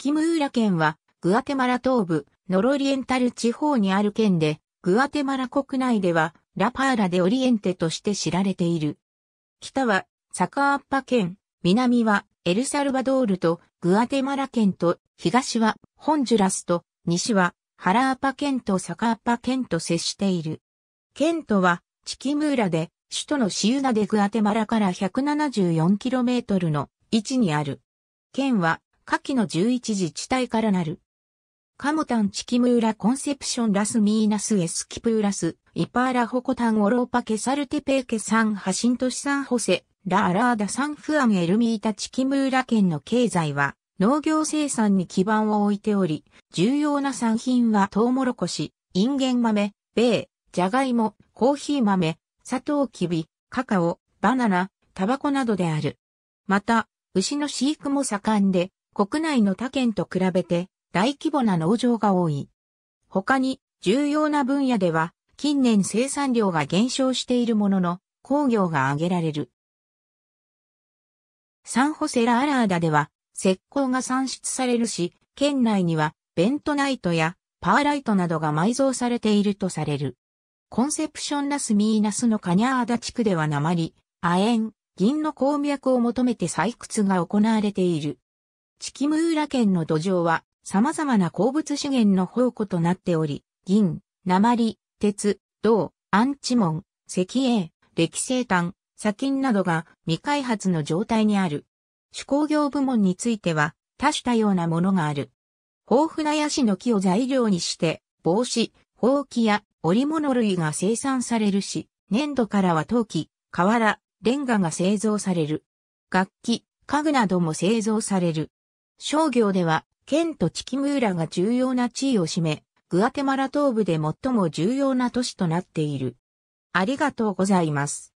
キムーラ県は、グアテマラ東部、ノロリエンタル地方にある県で、グアテマラ国内では、ラパーラでオリエンテとして知られている。北は、サカアッパ県、南は、エルサルバドールと、グアテマラ県と、東は、ホンジュラスと、西は、ハラーパ県とサカアッパ県と接している。県とは、チキムーラで、首都のシウナでグアテマラから 174km の位置にある。県は下記の11自治体からなる。カムタンチキムーラコンセプションラスミーナスエスキプーラス、イパーラホコタンオローパケサルテペーケサンハシントシサンホセ、ラアラーダサンフアンエルミータチキムーラ県の経済は農業生産に基盤を置いており、重要な産品はトウモロコシ、インゲン豆、ベー、ジャガイモ、コーヒー豆、サトウキビ、カカオ、バナナ、タバコなどである。また、牛の飼育も盛んで、国内の他県と比べて大規模な農場が多い。他に重要な分野では近年生産量が減少しているものの工業が挙げられる。サンホセラアラーダでは石膏が産出されるし、県内にはベントナイトやパーライトなどが埋蔵されているとされる。コンセプションラスミーナスのカニャーダ地区では鉛、亜鉛、銀の鉱脈を求めて採掘が行われている。チキムーラ県の土壌は様々な鉱物資源の宝庫となっており、銀、鉛、鉄、銅、アンチモン、石英、歴生炭、砂金などが未開発の状態にある。手工業部門については多種多様なものがある。豊富なヤシの木を材料にして、帽子、ほうきや織物類が生産されるし、粘土からは陶器、瓦、レンガが製造される。楽器、家具なども製造される。商業では、県とチキムーラが重要な地位を占め、グアテマラ東部で最も重要な都市となっている。ありがとうございます。